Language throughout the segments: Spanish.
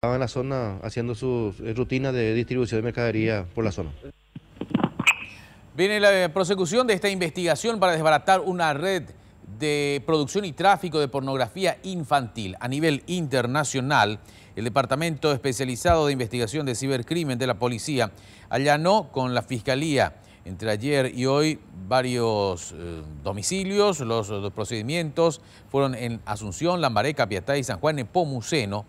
Estaba en la zona haciendo su eh, rutina de distribución de mercadería por la zona. Viene la eh, prosecución de esta investigación para desbaratar una red de producción y tráfico de pornografía infantil a nivel internacional. El Departamento Especializado de Investigación de Cibercrimen de la Policía allanó con la Fiscalía entre ayer y hoy varios eh, domicilios. Los, procedimientos fueron en Asunción, Lambareca, Piatá y San Juan Pomuceno.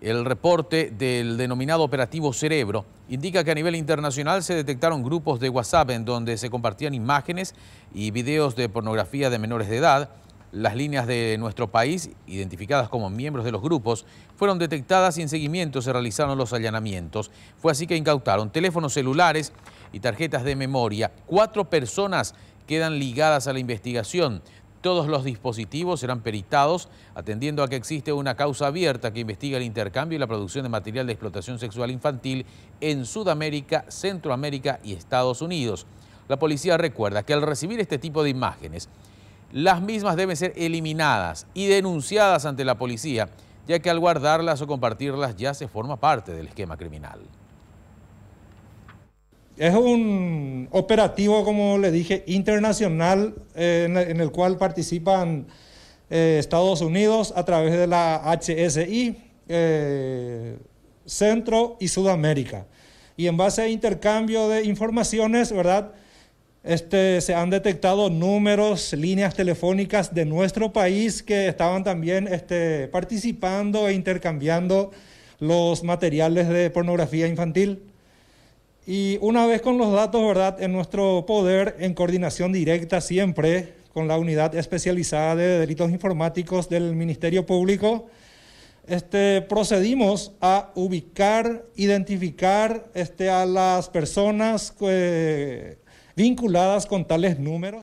El reporte del denominado operativo Cerebro indica que a nivel internacional se detectaron grupos de WhatsApp en donde se compartían imágenes y videos de pornografía de menores de edad. Las líneas de nuestro país, identificadas como miembros de los grupos, fueron detectadas y en seguimiento se realizaron los allanamientos. Fue así que incautaron teléfonos celulares y tarjetas de memoria. Cuatro personas quedan ligadas a la investigación. Todos los dispositivos serán peritados, atendiendo a que existe una causa abierta que investiga el intercambio y la producción de material de explotación sexual infantil en Sudamérica, Centroamérica y Estados Unidos. La policía recuerda que al recibir este tipo de imágenes, las mismas deben ser eliminadas y denunciadas ante la policía, ya que al guardarlas o compartirlas ya se forma parte del esquema criminal. Es un operativo, como le dije, internacional eh, en, el cual participan eh, Estados Unidos a través de la HSI, eh, Centro y Sudamérica. Y en base a intercambio de informaciones, ¿verdad? Este, se han detectado números, líneas telefónicas de nuestro país que estaban también este, participando e intercambiando los materiales de pornografía infantil. Y una vez con los datos, ¿verdad? En nuestro poder, en coordinación directa siempre con la unidad especializada de delitos informáticos del Ministerio Público, este, procedimos a ubicar, identificar este, a las personas eh, vinculadas con tales números.